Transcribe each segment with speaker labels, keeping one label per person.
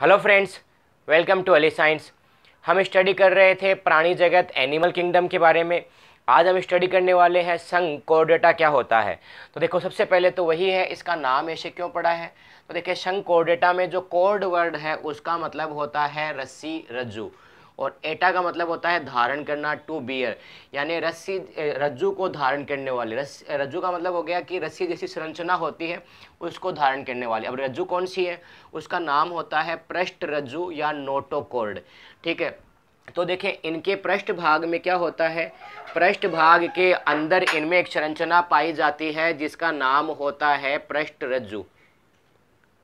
Speaker 1: hello friends welcome to Ali science हम study कर रहे थे प्राणी जगत एनिमल किंगडम के बारे में आज हम स्टडी करने वाले हैं संघ कोर्डेटा क्या होता है तो देखो सबसे पहले तो वही है इसका नाम ऐसे क्यों पड़ा है तो देखिए संघ कोर्डेटा में जो कोड वर्ड है उसका मतलब होता है रस्सी रज्जू और एटा का मतलब होता है धारण करना टू बियर यानी रस्सी रज्जू को धारण करने वाली रस रज्जू का मतलब हो गया कि रस्सी जैसी संरचना होती है उसको धारण करने वाली अब रज्जू कौन सी है उसका नाम होता है पृष्ठ रज्जू या नोटोकोर्ड ठीक है तो देखें इनके पृष्ठ भाग में क्या होता है पृष्ठ भाग के अंदर इनमें एक संरचना पाई जाती है जिसका नाम होता है पृष्ठ रज्जु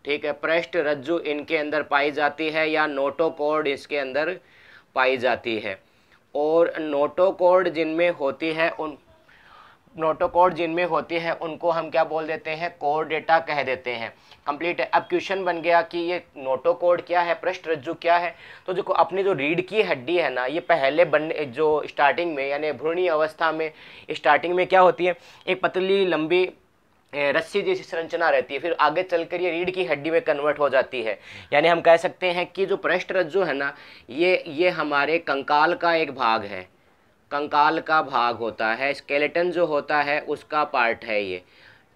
Speaker 1: ठीक है पृष्ठ रज्जु इनके अंदर पाई जाती है या नोटोकोर्ड इसके अंदर पाई जाती है और नोटोकोड जिनमें होती है उन नोटोकोड जिनमें होती है उनको हम क्या बोल देते हैं कोर डेटा कह देते हैं कंप्लीट है अब क्वेश्चन बन गया कि ये नोटोकोड क्या है पृष्ठ रज्जु क्या है तो जो अपनी जो रीढ़ की हड्डी है ना ये पहले बन जो स्टार्टिंग में यानी भ्रूणी अवस्था में स्टार्टिंग में क्या होती है एक पतली लंबी रस्सी जैसी संरचना रहती है फिर आगे चलकर ये रीढ़ की हड्डी में कन्वर्ट हो जाती है यानी हम कह सकते हैं कि जो पृष्ठ रज्जु है ना ये ये हमारे कंकाल का एक भाग है कंकाल का भाग होता है स्केलेटन जो होता है उसका पार्ट है ये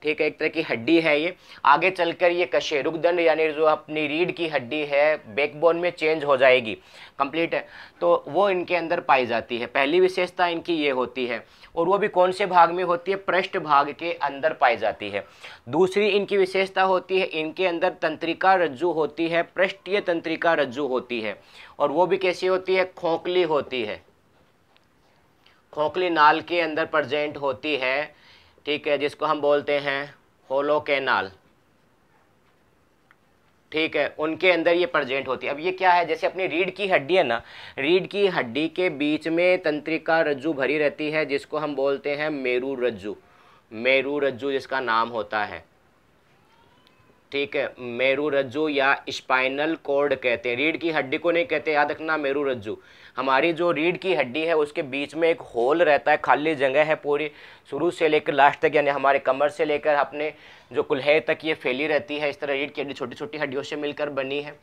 Speaker 1: ठीक है एक तरह की हड्डी है ये आगे चलकर ये कशे रुकदंड यानी जो अपनी रीढ़ की हड्डी है बैकबोन में चेंज हो जाएगी कंप्लीट है तो वो इनके अंदर पाई जाती है पहली विशेषता इनकी ये होती है और वो भी कौन से भाग में होती है पृष्ठ भाग के अंदर पाई जाती है दूसरी इनकी विशेषता होती है इनके अंदर तंत्रिका रज्जु होती है पृष्ठीय तंत्रिका रज्जु होती है और वो भी कैसी होती है खोखली होती है खोखली नाल के अंदर प्रजेंट होती है ठीक है जिसको हम बोलते हैं होलो कैनाल ठीक है उनके अंदर ये प्रजेंट होती है अब ये क्या है जैसे अपनी रीढ़ की हड्डी है ना रीढ़ की हड्डी के बीच में तंत्रिका रज्जु भरी रहती है जिसको हम बोलते हैं मेरू रज्जु मेरू रज्जु जिसका नाम होता है ठीक है मेरू रज्जू या स्पाइनल कोर्ड कहते हैं रीढ़ की हड्डी को नहीं कहते याद रखना मेरू रज्जू हमारी जो रीढ़ की हड्डी है उसके बीच में एक होल रहता है खाली जगह है पूरी शुरू से लेकर लास्ट तक यानी हमारे कमर से लेकर अपने जो कुल्हे तक ये फैली रहती है इस तरह रीढ़ की हड्डी छोटी छोटी हड्डियों से मिलकर बनी है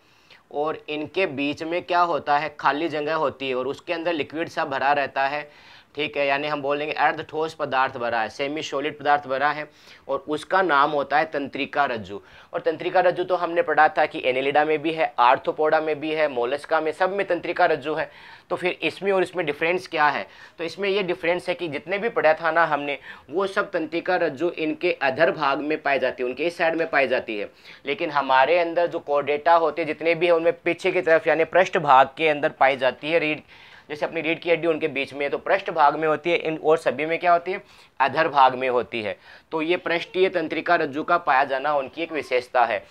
Speaker 1: और इनके बीच में क्या होता है खाली जगह होती है और उसके अंदर लिक्विड सा भरा रहता है ठीक है यानी हम बोल देंगे अर्ध ठोस पदार्थ भरा है सेमी सोलिड पदार्थ भरा है और उसका नाम होता है तंत्रिका रज्जु और तंत्रिका रज्जु तो हमने पढ़ा था कि एनेलिडा में भी है आर्थोपोडा में भी है मोलस्का में सब में तंत्रिका रज्जु है तो फिर इसमें और इसमें डिफरेंस क्या है तो इसमें ये डिफरेंस है कि जितने भी पढ़ा था ना हमने वो सब तंत्रिका रज्जु इनके अधर भाग में पाई जाती है उनके इस साइड में पाई जाती है लेकिन हमारे अंदर जो कोडेटा होते जितने भी हैं उनमें पीछे की तरफ यानी पृष्ठ भाग के अंदर पाई जाती है रीढ़ जैसे अपनी रीढ़ की हड्डी उनके बीच में है तो पृष्ठ भाग में होती है इन और सभी में क्या होती है अधर भाग में होती है तो ये पृष्ठीय तंत्रिका रज्जु का पाया जाना उनकी एक विशेषता है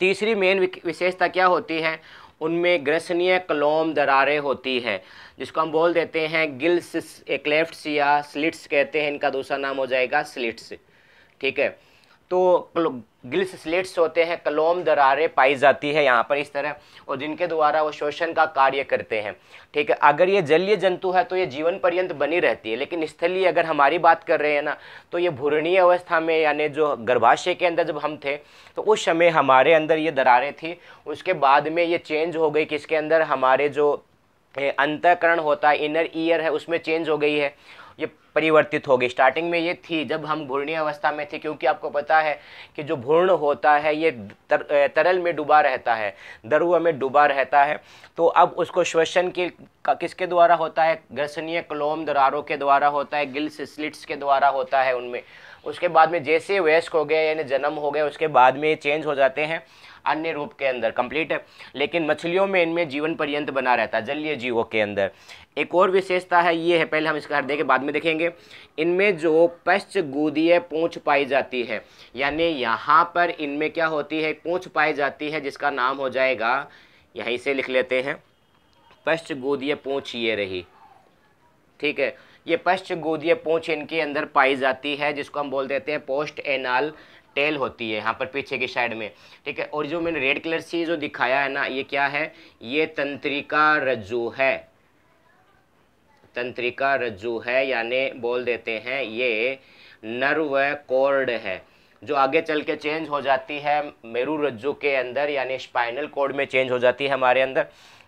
Speaker 1: तीसरी मेन विशेषता क्या होती है उनमें ग्रसनीय कलोम दरारें होती है जिसको हम बोल देते हैं गिल्स क्लेफ्ट्स या स्लिट्स कहते हैं इनका दूसरा नाम हो जाएगा स्लिट्स ठीक है तो गिल्स स्लेट्स होते हैं कलोम दरारें पाई जाती है यहाँ पर इस तरह और जिनके द्वारा वो शोषण का कार्य करते हैं ठीक है अगर ये जलीय जंतु है तो ये जीवन पर्यंत बनी रहती है लेकिन स्थलीय अगर हमारी बात कर रहे हैं ना तो ये भूरणीय अवस्था में यानी जो गर्भाशय के अंदर जब हम थे तो उस समय हमारे अंदर ये दरारें थी उसके बाद में ये चेंज हो गई कि इसके अंदर हमारे जो अंतकरण होता है इनर ईयर है उसमें चेंज हो गई है ये परिवर्तित होगी स्टार्टिंग में ये थी जब हम भूर्णीय अवस्था में थे क्योंकि आपको पता है कि जो घूर्ण होता है ये तर, तरल में डूबा रहता है द्रव में डूबा रहता है तो अब उसको श्वसन के किसके द्वारा होता है ग्रसनीय क्लोम दरारों के द्वारा होता है गिल्स स्लिट्स के द्वारा होता है उनमें उसके बाद में जैसे वयस्क हो गया यानी जन्म हो गया उसके बाद में ये चेंज हो जाते हैं अन्य रूप के अंदर कंप्लीट है लेकिन मछलियों में इनमें जीवन पर्यंत बना रहता है जलीय जीवों के अंदर एक और विशेषता है ये है पहले हम इसका हृदय के बाद में देखेंगे इनमें जो पश्च गूदीय पूँछ पाई जाती है यानी यहाँ पर इनमें क्या होती है पूँछ पाई जाती है जिसका नाम हो जाएगा यहीं से लिख लेते हैं पश्च गोदीय पूँछ ये रही ठीक है ये पश्च गोदीय पूँछ इनके अंदर पाई जाती है जिसको हम बोल देते हैं पोस्ट एनाल टेल होती है यहाँ पर पीछे की साइड में ठीक है और जो मैंने रेड कलर से जो दिखाया है ना ये क्या है ये तंत्रिका रज्जू है तंत्रिका रज्जू है यानी बोल देते हैं ये नर्व कोर्ड है जो आगे चल के चेंज हो जाती है मेरु रज्जू के अंदर यानी स्पाइनल कोड में चेंज हो जाती है हमारे अंदर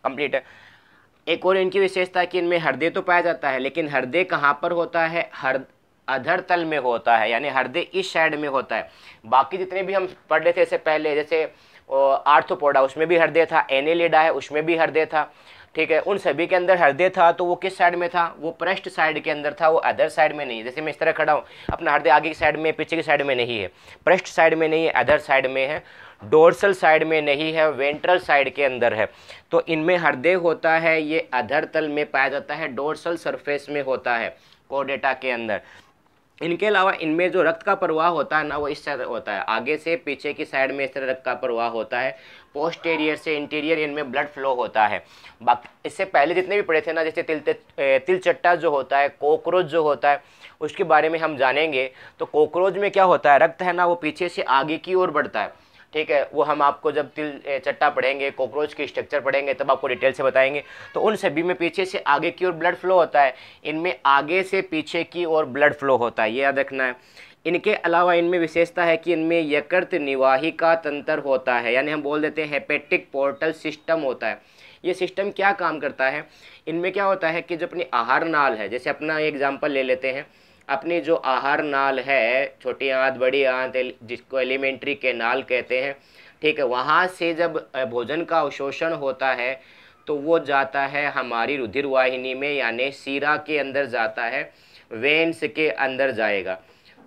Speaker 1: कंप्लीट है एक और इनकी विशेषता कि इनमें हृदय तो पाया जाता है लेकिन हृदय कहाँ पर होता है हृदय अधर तल में होता है यानी हृदय इस साइड में होता है बाकी जितने भी हम पढ़ रहे थे इससे पहले जैसे आर्थोपोडा उसमें भी हृदय था एनेलिडा है उसमें भी हृदय था ठीक है उन सभी के अंदर हृदय था तो वो किस साइड में था वो पृष्ठ साइड के अंदर था वो अदर साइड में नहीं जैसे मैं इस तरह खड़ा हूँ अपना हृदय आगे की साइड में पीछे की साइड में नहीं है पृष्ठ साइड में नहीं है अदर साइड में है डोर्सल साइड में नहीं है वेंट्रल साइड के अंदर है तो इनमें हृदय होता है ये अधर तल में पाया जाता है डोर्सल सरफेस में होता है कोडेटा के अंदर इनके अलावा इनमें जो रक्त का प्रवाह होता है ना वो इस तरह होता है आगे से पीछे की साइड में इस तरह रक्त का प्रवाह होता है पोस्टेरियर से इंटीरियर इनमें ब्लड फ्लो होता है बाकी इससे पहले जितने भी पढ़े थे ना जैसे तिल तिलचट्टा जो होता है कॉकरोच जो होता है उसके बारे में हम जानेंगे तो कॉकरोच में क्या होता है रक्त है ना वो पीछे से आगे की ओर बढ़ता है ठीक है वो हम आपको जब तिल चट्टा पढ़ेंगे कॉकरोच की स्ट्रक्चर पढ़ेंगे तब आपको डिटेल से बताएंगे तो उन सभी में पीछे से आगे की ओर ब्लड फ्लो होता है इनमें आगे से पीछे की ओर ब्लड फ्लो होता है ये याद रखना है इनके अलावा इनमें विशेषता है कि इनमें यकृत निवाहिका तंत्र होता है यानी हम बोल देते हैं हेपेटिक पोर्टल सिस्टम होता है ये सिस्टम क्या काम करता है इनमें क्या होता है कि जो अपनी आहार नाल है जैसे अपना एग्जाम्पल ले लेते हैं अपनी जो आहार नाल है छोटी आंत बड़ी आंत जिसको एलिमेंट्री के नाल कहते हैं ठीक है वहाँ से जब भोजन का अवशोषण होता है तो वो जाता है हमारी रुधिर वाहिनी में यानी सीरा के अंदर जाता है वेंस के अंदर जाएगा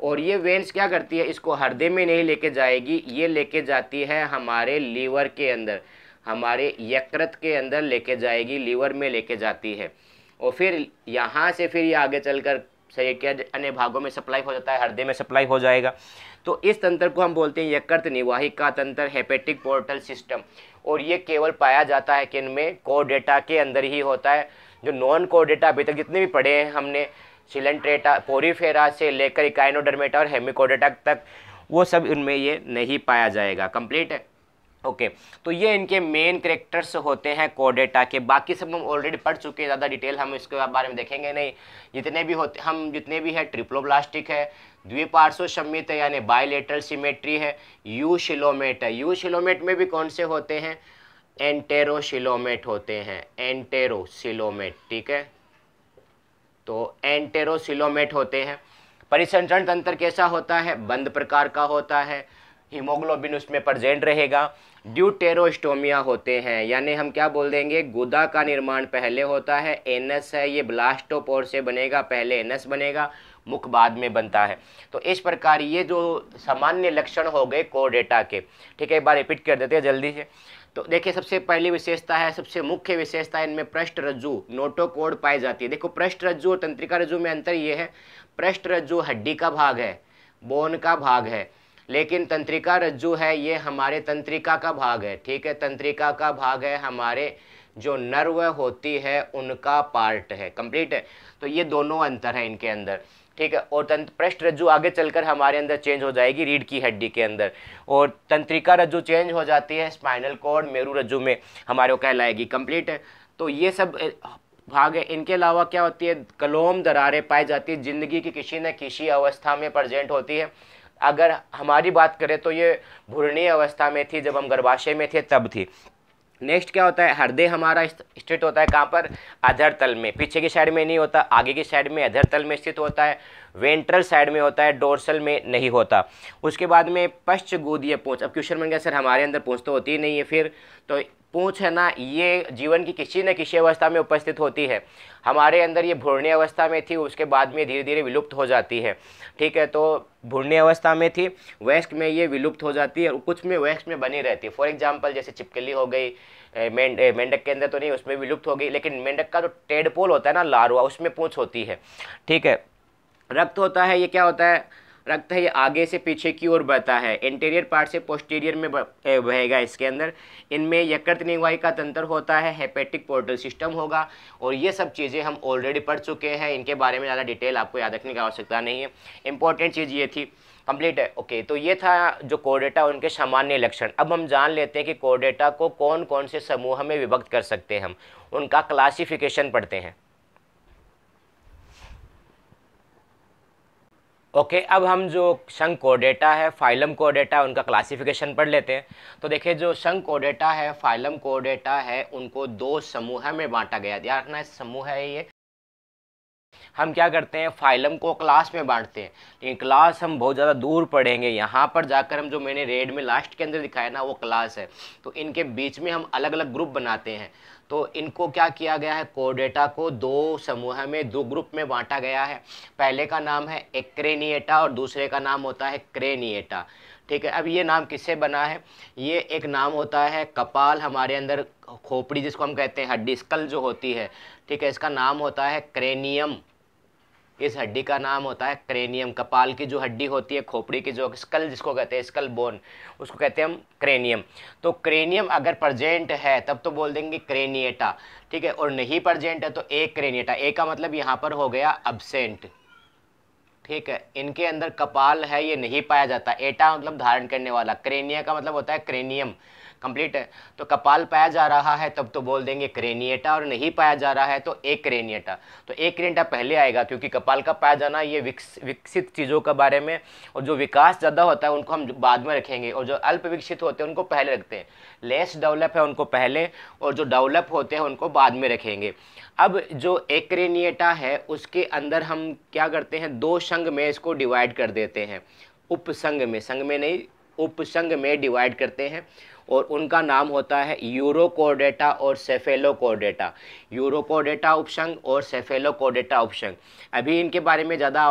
Speaker 1: और ये वेंस क्या करती है इसको हृदय में नहीं लेके जाएगी ये लेके जाती है हमारे लीवर के अंदर हमारे यकृत के अंदर लेके जाएगी लीवर में लेके जाती है और फिर यहाँ से फिर ये आगे चल कर शरीर के अन्य भागों में सप्लाई हो जाता है हृदय में सप्लाई हो जाएगा तो इस तंत्र को हम बोलते हैं यकृत निवाहिका तंत्र हेपेटिक पोर्टल सिस्टम और ये केवल पाया जाता है कि इनमें डेटा के अंदर ही होता है जो नॉन डेटा अभी तक जितने भी पढ़े हैं हमने सिलेंट्रेटा पोरीफेरा से लेकर इकाइनोडर्मेटा और हेमिकोडेटा तक वो सब उनमें ये नहीं पाया जाएगा कंप्लीट है ओके okay, तो ये इनके मेन करेक्टर्स होते हैं कोडेटा के बाकी सब हम ऑलरेडी पढ़ चुके हैं ज़्यादा डिटेल हम इसके बारे में देखेंगे नहीं जितने भी होते हम जितने भी है ट्रिप्लोब्लास्टिक है द्विपार्श्व सम्मित है यानी बायलेटरल सिमेट्री है यू शिलोमेट है यू शिलोमेट में भी कौन से होते हैं शिलोमेट होते हैं सिलोमेट ठीक है तो एंटेरोसिलोमेट होते हैं परिसंचरण तंत्र कैसा होता है बंद प्रकार का होता है हीमोग्लोबिन उसमें प्रजेंट रहेगा ड्यूटेरोस्टोमिया होते हैं यानी हम क्या बोल देंगे गुदा का निर्माण पहले होता है एनस है ये ब्लास्टोपोर से बनेगा पहले एनएस बनेगा मुख बाद में बनता है तो इस प्रकार ये जो सामान्य लक्षण हो गए कोडेटा के ठीक है एक बार रिपीट कर देते हैं जल्दी से तो देखिए सबसे पहली विशेषता है सबसे मुख्य विशेषता इनमें पृष्ठ रज्जु नोटोकोड पाई जाती है देखो पृष्ठ रज्जु और तंत्रिका रज्जु में अंतर ये है पृष्ठ रज्जु हड्डी का भाग है बोन का भाग है लेकिन तंत्रिका रज्जु है ये हमारे तंत्रिका का भाग है ठीक है तंत्रिका का भाग है हमारे जो नर्व होती है उनका पार्ट है कंप्लीट है तो ये दोनों अंतर है इनके अंदर ठीक है और तंत्र पृष्ठ रज्जु आगे चलकर हमारे अंदर चेंज हो जाएगी रीढ़ की हड्डी के अंदर और तंत्रिका रज्जु चेंज हो जाती है स्पाइनल कॉर्ड मेरू रज्जु में हमारे कहलाएगी कंप्लीट है तो ये सब भाग है इनके अलावा क्या होती है कलोम दरारें पाई जाती है जिंदगी की किसी न किसी अवस्था में प्रजेंट होती है अगर हमारी बात करें तो ये भूरणीय अवस्था में थी जब हम गर्भाशय में थे तब थी नेक्स्ट क्या होता है हृदय हमारा स्थित होता है कहाँ पर अधर तल में पीछे की साइड में नहीं होता आगे की साइड में अधर तल में स्थित होता है वेंट्रल साइड में होता है डोर्सल में नहीं होता उसके बाद में पश्च गोदीय पूँछ अब क्वेश्चन बन गया सर हमारे अंदर पूँछ तो होती ही नहीं है फिर तो पूँछ है ना ये जीवन की किसी न किसी अवस्था में उपस्थित होती है हमारे अंदर ये भूर्णी अवस्था में थी उसके बाद में धीरे धीरे विलुप्त हो जाती है ठीक है तो भूर्णी अवस्था में थी वैक्स में ये विलुप्त हो जाती है और कुछ में वैक्स में बनी रहती है फॉर एग्जाम्पल जैसे चिपकली हो गई मेंढ मेंढक के अंदर तो नहीं उसमें विलुप्त हो गई लेकिन मेंढक का जो तो टेडपोल होता है ना लारुआ उसमें पूँछ होती है ठीक है रक्त होता है ये क्या होता है रखता है ये आगे से पीछे की ओर बढ़ता है इंटीरियर पार्ट से पोस्टीरियर में बहेगा इसके अंदर इनमें यकृत निवाई का तंत्र होता है हेपेटिक पोर्टल सिस्टम होगा और ये सब चीज़ें हम ऑलरेडी पढ़ चुके हैं इनके बारे में ज़्यादा डिटेल आपको याद रखने की आवश्यकता नहीं है इंपॉर्टेंट चीज़ ये थी कंप्लीट है ओके तो ये था जो कोडेटा उनके सामान्य लक्षण अब हम जान लेते हैं कि कोडेटा को कौन कौन से समूह में विभक्त कर सकते हैं हम उनका क्लासिफिकेशन पढ़ते हैं ओके okay, अब हम जो शंक कोडेटा है फाइलम कोडेटा है उनका क्लासिफिकेशन पढ़ लेते हैं तो देखिए जो शंक कोडेटा है फाइलम कोडेटा है उनको दो समूह में बांटा गया ध्यान रखना है समूह है ये हम क्या करते हैं फाइलम को क्लास में बांटते हैं लेकिन क्लास हम बहुत ज़्यादा दूर पढ़ेंगे यहाँ पर जाकर हम जो मैंने रेड में लास्ट के अंदर दिखाया ना वो क्लास है तो इनके बीच में हम अलग अलग ग्रुप बनाते हैं तो इनको क्या किया गया है कोडेटा को दो समूह में दो ग्रुप में बांटा गया है पहले का नाम है एक्रेनिएटा और दूसरे का नाम होता है क्रेनिएटा ठीक है अब ये नाम किससे बना है ये एक नाम होता है कपाल हमारे अंदर खोपड़ी जिसको हम कहते हैं हड्डी स्कल जो होती है ठीक है इसका नाम होता है क्रेनियम इस हड्डी का नाम होता है क्रेनियम कपाल की जो हड्डी होती है खोपड़ी की जो स्कल जिसको कहते हैं स्कल बोन उसको कहते हैं हम क्रेनियम तो क्रेनियम अगर प्रजेंट है तब तो बोल देंगे क्रेनिएटा ठीक है और नहीं प्रजेंट है तो एक क्रेनिएटा ए का मतलब यहाँ पर हो गया अबसेंट ठीक है इनके अंदर कपाल है ये नहीं पाया जाता एटा मतलब धारण करने वाला क्रेनिया का मतलब होता है क्रेनियम कंप्लीट है तो कपाल पाया जा रहा है तब तो बोल देंगे क्रेनिएटा और नहीं पाया जा रहा है तो एक क्रेनिएटा तो एक क्रेनिएटा पहले आएगा क्योंकि कपाल का पाया जाना ये विकसित चीज़ों के बारे में और जो विकास ज़्यादा होता है उनको हम बाद में रखेंगे और जो अल्प विकसित होते हैं उनको पहले रखते हैं लेस डेवलप है उनको पहले और जो डेवलप होते हैं उनको बाद में रखेंगे अब जो एक क्रेनिएटा है उसके अंदर हम क्या करते हैं दो संघ में इसको डिवाइड कर देते हैं उपसंग में संघ में नहीं उपसंग में डिवाइड करते हैं और उनका नाम होता है यूरोकोडेटा और सेफेलोकोडेटा यूरोकोडेटा उपसंग और सेफेलोकोडेटा उपसंग अभी इनके बारे में ज़्यादा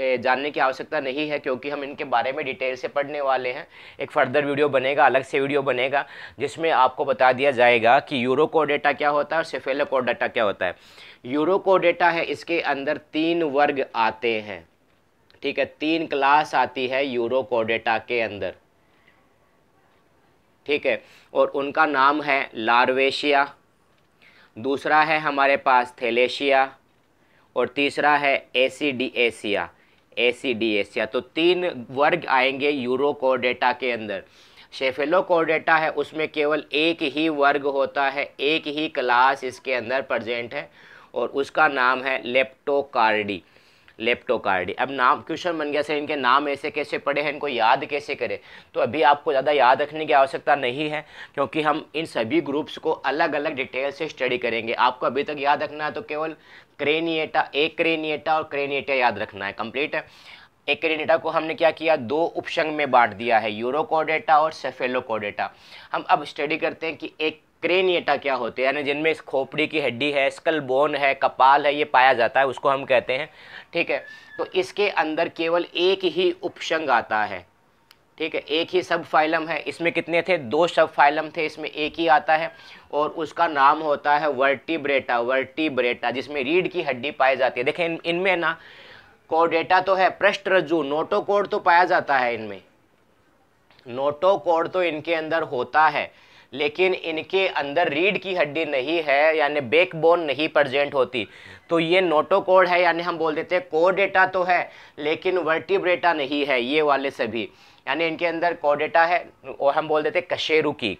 Speaker 1: जानने की आवश्यकता नहीं है क्योंकि हम इनके बारे में डिटेल से पढ़ने वाले हैं एक फर्दर वीडियो बनेगा अलग से वीडियो बनेगा जिसमें आपको बता दिया जाएगा कि यूरोकोडेटा क्या होता है और सेफेलोकोडेटा क्या होता है यूरोकोडेटा है इसके अंदर तीन वर्ग आते हैं ठीक है तीन क्लास आती है यूरोकोडेटा के अंदर ठीक है और उनका नाम है लार्वेशिया दूसरा है हमारे पास थेलेशिया और तीसरा है एसीडीएसिया एसीडीएसिया तो तीन वर्ग आएंगे कोडेटा के अंदर शेफेलोकोडेटा है उसमें केवल एक ही वर्ग होता है एक ही क्लास इसके अंदर प्रजेंट है और उसका नाम है लेप्टोकार्डी लेप्टोकार्डी अब नाम क्वेश्चन बन गया सर इनके नाम ऐसे कैसे पड़े हैं इनको याद कैसे करें तो अभी आपको ज़्यादा याद रखने की आवश्यकता नहीं है क्योंकि हम इन सभी ग्रुप्स को अलग अलग डिटेल से स्टडी करेंगे आपको अभी तक याद रखना है तो केवल क्रेनिएटा एक क्रेनिएटा और क्रेनिएटा याद रखना है कंप्लीट है एक क्रेनिएटा को हमने क्या किया दो उपसंग में बांट दिया है यूरोकोडेटा और सेफेलोकोडेटा हम अब स्टडी करते हैं कि एक क्रेनिएटा क्या होते हैं यानी जिनमें इस खोपड़ी की हड्डी है स्कल बोन है कपाल है ये पाया जाता है उसको हम कहते हैं ठीक है तो इसके अंदर केवल एक ही उपशंग आता है ठीक है एक ही सब फाइलम है इसमें कितने थे दो सब फाइलम थे इसमें एक ही आता है और उसका नाम होता है वर्टिब्रेटा वर्टिब्रेटा जिसमें रीढ़ की हड्डी पाई जाती है देखें इन इनमें ना कोडेटा तो है पृष्ठ रज्जु नोटोकोड तो पाया जाता है इनमें नोटोकोड तो इनके अंदर होता है लेकिन इनके अंदर रीढ़ की हड्डी नहीं है यानी बेक बोन नहीं प्रजेंट होती तो ये नोटो कोड है यानी हम बोल देते हैं कोडेटा तो है लेकिन वर्टिब्रेटा नहीं है ये वाले सभी यानी इनके अंदर कोडेटा है और हम बोल देते हैं कशेरुकी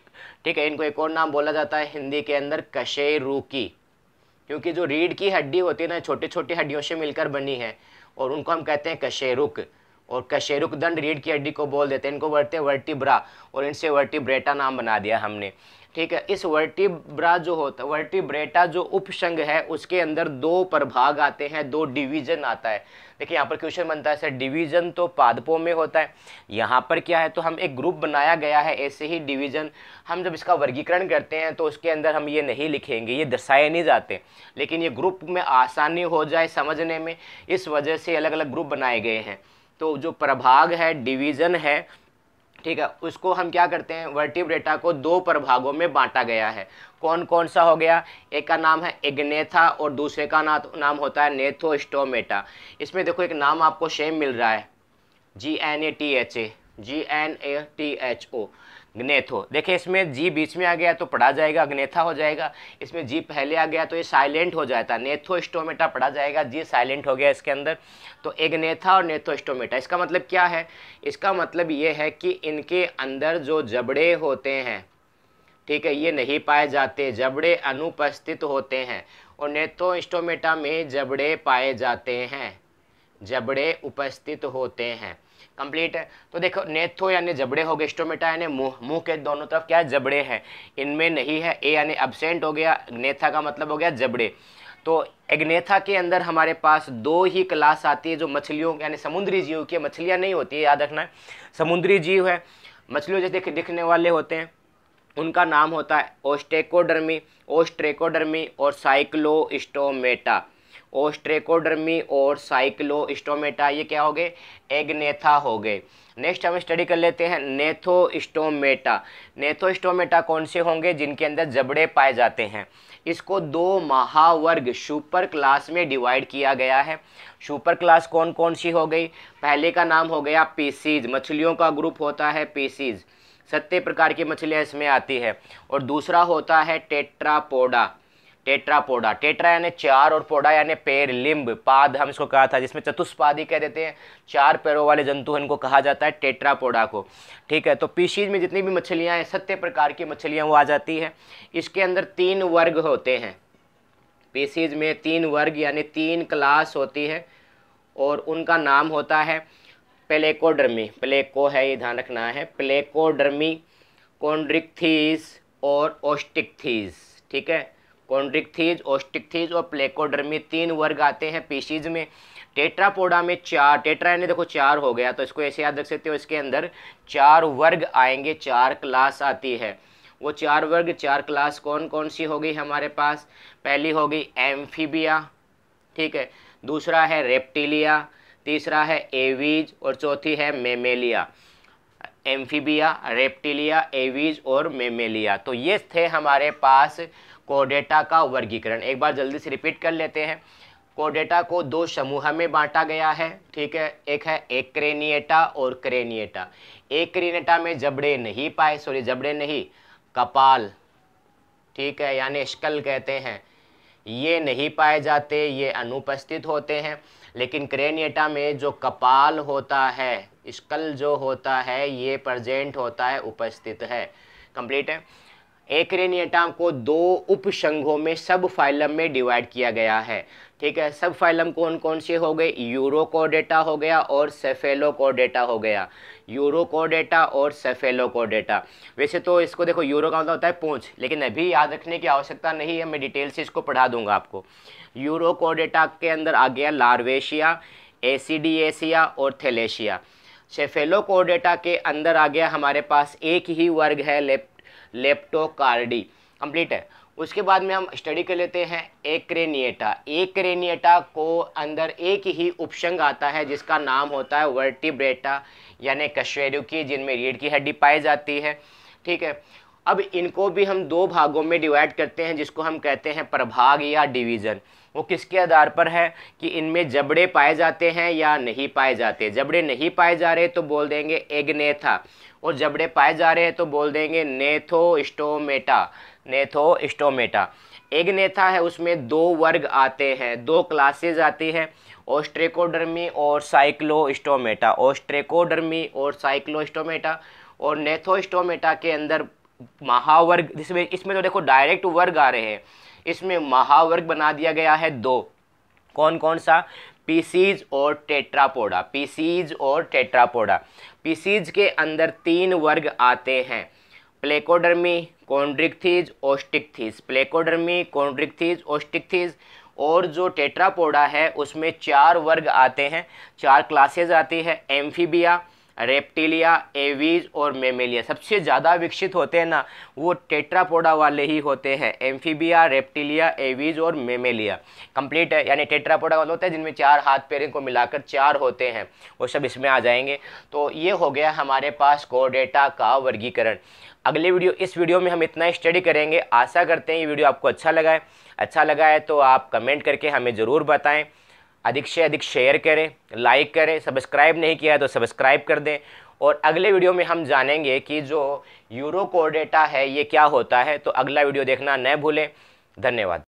Speaker 1: ठीक है इनको एक और नाम बोला जाता है हिंदी के अंदर कशेरुकी क्योंकि जो रीढ़ की हड्डी होती है ना छोटी छोटी हड्डियों से मिलकर बनी है और उनको हम कहते हैं कशेरुक और कशेरुक दंड रीढ़ की हड्डी को बोल देते हैं इनको बढ़ते वर्टिब्रा और इनसे वर्टिब्रेटा नाम बना दिया हमने ठीक है इस वर्टिब्रा जो होता है वर्टिब्रेटा जो उपसंग है उसके अंदर दो प्रभाग आते हैं दो डिवीजन आता है देखिए यहाँ पर क्वेश्चन बनता है सर डिवीजन तो पादपों में होता है यहाँ पर क्या है तो हम एक ग्रुप बनाया गया है ऐसे ही डिवीजन हम जब इसका वर्गीकरण करते हैं तो उसके अंदर हम ये नहीं लिखेंगे ये दर्शाए नहीं जाते लेकिन ये ग्रुप में आसानी हो जाए समझने में इस वजह से अलग अलग ग्रुप बनाए गए हैं तो जो प्रभाग है डिवीज़न है ठीक है उसको हम क्या करते हैं वर्टिब्रेटा को दो प्रभागों में बांटा गया है कौन कौन सा हो गया एक का नाम है इग्नेथा और दूसरे का ना, नाम होता है नेथोस्टोमेटा इसमें देखो एक नाम आपको सेम मिल रहा है G N A T H A G N A T H O gnatho देखिए इसमें जी बीच में आ गया तो पढ़ा जाएगा अग्नेथा हो जाएगा इसमें जी पहले आ गया तो ये साइलेंट हो जाता है स्टोमेटा पढ़ा जाएगा जी साइलेंट हो गया इसके अंदर तो एग्नेथा और नेथो स्टोमेटा इसका मतलब क्या है इसका मतलब ये है कि इनके अंदर जो जबड़े होते हैं ठीक है ये नहीं पाए जाते जबड़े अनुपस्थित होते हैं और नेथो स्टोमेटा में जबड़े पाए जाते हैं जबड़े उपस्थित होते हैं कंप्लीट है तो देखो नेथो यानी जबड़े हो गए स्टोमेटा यानी मुंह मुंह के दोनों तरफ क्या है जबड़े हैं इनमें नहीं है ए यानी एबसेंट हो गया नेथा का मतलब हो गया जबड़े तो एग्नेथा के अंदर हमारे पास दो ही क्लास आती है जो मछलियों यानी समुद्री जीव की मछलियाँ नहीं होती है याद रखना है समुद्री जीव है मछलियों जैसे दिख, दिखने वाले होते हैं उनका नाम होता है ओस्टेकोडर्मी ओस्ट्रेकोडर्मी और साइक्लोस्टोमेटा और साइक्लो और साइक्लोस्टोमेटा ये क्या हो गए एगनेथा हो गए नेक्स्ट हम स्टडी कर लेते हैं नेथोस्टोमेटा नेथोस्टोमेटा कौन से होंगे जिनके अंदर जबड़े पाए जाते हैं इसको दो महावर्ग सुपर क्लास में डिवाइड किया गया है सुपर क्लास कौन कौन सी हो गई पहले का नाम हो गया पीसीज मछलियों का ग्रुप होता है पीसीज सत्य प्रकार की मछलियाँ इसमें आती है और दूसरा होता है टेट्रापोडा टेट्रापोडा टेट्रा यानी चार और पोडा यानी पैर लिंब पाद हम इसको कहा था जिसमें चतुष्पादी कह देते हैं चार पैरों वाले जंतु इनको कहा जाता है टेट्रापोडा को ठीक है तो पीसीज में जितनी भी मछलियाँ हैं सत्य प्रकार की मछलियाँ वो आ जाती हैं इसके अंदर तीन वर्ग होते हैं पीसीज में तीन वर्ग यानी तीन क्लास होती है और उनका नाम होता है प्लेकोडर्मी प्लेको है ये ध्यान रखना है प्लेकोडर्मी कॉन्ड्रिक्थीज और ओस्टिक्थीज ठीक है कॉन्ड्रिकथीज ओस्टिकथीज और प्लेकोडर्मी तीन वर्ग आते हैं पीसीज में टेट्रापोडा में चार टेट्रा यानी देखो चार हो गया तो इसको ऐसे याद रख सकते हो इसके अंदर चार वर्ग आएंगे चार क्लास आती है वो चार वर्ग चार क्लास कौन कौन सी होगी हमारे पास पहली होगी एम्फीबिया ठीक है दूसरा है रेप्टिलिया तीसरा है एवीज और चौथी है मेमेलिया एम्फीबिया रेप्टिलिया एवीज और मेमेलिया तो ये थे हमारे पास कोडेटा का वर्गीकरण एक बार जल्दी से रिपीट कर लेते हैं कोडेटा को दो समूह में बांटा गया है ठीक है एक है एक क्रेनिएटा और क्रेनिएटा एक क्रेनिएटा में जबड़े नहीं पाए सॉरी जबड़े नहीं कपाल ठीक है यानी स्कल कहते हैं ये नहीं पाए जाते ये अनुपस्थित होते हैं लेकिन क्रेनिएटा में जो कपाल होता है स्कल जो होता है ये प्रजेंट होता है उपस्थित है कंप्लीट है एक को दो उपसंघों में सब फाइलम में डिवाइड किया गया है ठीक है सब फाइलम कौन कौन से हो गए यूरोकोडेटा हो गया और सेफेलोकोडेटा हो गया यूरोकोडेटा और सेफेलोकोडेटा वैसे तो इसको देखो यूरो का मतलब होता है पूंछ लेकिन अभी याद रखने की आवश्यकता नहीं है मैं डिटेल से इसको पढ़ा दूंगा आपको यूरोकोडेटा के अंदर आ गया लार्वेशिया एसीडीएसिया और थेलेशिया सेफेलोकोडेटा के अंदर आ गया हमारे पास एक ही वर्ग है लेप लेप्टोकार्डी कंप्लीट है उसके बाद में हम स्टडी कर लेते हैं एक्रेनिएटा एक्रेनिएटा को अंदर एक ही उपसंग आता है जिसका नाम होता है वर्टिब्रेटा यानी कश्वेरु की जिनमें रीढ़ की हड्डी पाई जाती है ठीक है अब इनको भी हम दो भागों में डिवाइड करते हैं जिसको हम कहते हैं प्रभाग या डिवीज़न वो किसके आधार पर है कि इनमें जबड़े पाए जाते हैं या नहीं पाए जाते जबड़े नहीं पाए जा रहे तो बोल देंगे एग्नेथा और जबड़े पाए जा रहे हैं तो बोल देंगे नेथोस्टोमेटा नेथोस्टोमेटा एक नेथा है उसमें दो वर्ग आते हैं दो क्लासेज आती हैं ऑस्ट्रेकोडर्मी और साइक्लोस्टोमेटा ऑस्ट्रेकोडर्मी और साइक्लोस्टोमेटा और नेथोस्टोमेटा के अंदर महावर्ग जिसमें इसमें तो देखो डायरेक्ट वर्ग आ रहे हैं इसमें महावर्ग बना दिया गया है दो कौन कौन सा पीसीज और टेट्रापोडा पीसीज और टेट्रापोडा पीसीज के अंदर तीन वर्ग आते हैं प्लेकोडर्मी कॉन्ड्रिकथीज ओस्टिकथीज प्लेकोडर्मी कॉन्ड्रिकथीज ओस्टिकथीज और जो टेट्रापोडा है उसमें चार वर्ग आते हैं चार क्लासेज आती है एम्फीबिया रेप्टिलिया एवीज और मेमेलिया सबसे ज़्यादा विकसित होते हैं ना वो टेट्रापोडा वाले ही होते हैं एम्फीबिया रेप्टिलिया एवीज और मेमेलिया कंप्लीट है यानी टेट्रापोडा वाले होते हैं जिनमें चार हाथ पैरों को मिलाकर चार होते हैं वो सब इसमें आ जाएंगे तो ये हो गया हमारे पास कोडेटा का वर्गीकरण अगले वीडियो इस वीडियो में हम इतना स्टडी करेंगे आशा करते हैं ये वीडियो आपको अच्छा लगा है अच्छा लगा है तो आप कमेंट करके हमें ज़रूर बताएँ अधिक से अधिक शेयर करें लाइक करें सब्सक्राइब नहीं किया तो सब्सक्राइब कर दें और अगले वीडियो में हम जानेंगे कि जो यूरो कोडेटा है ये क्या होता है तो अगला वीडियो देखना न भूलें धन्यवाद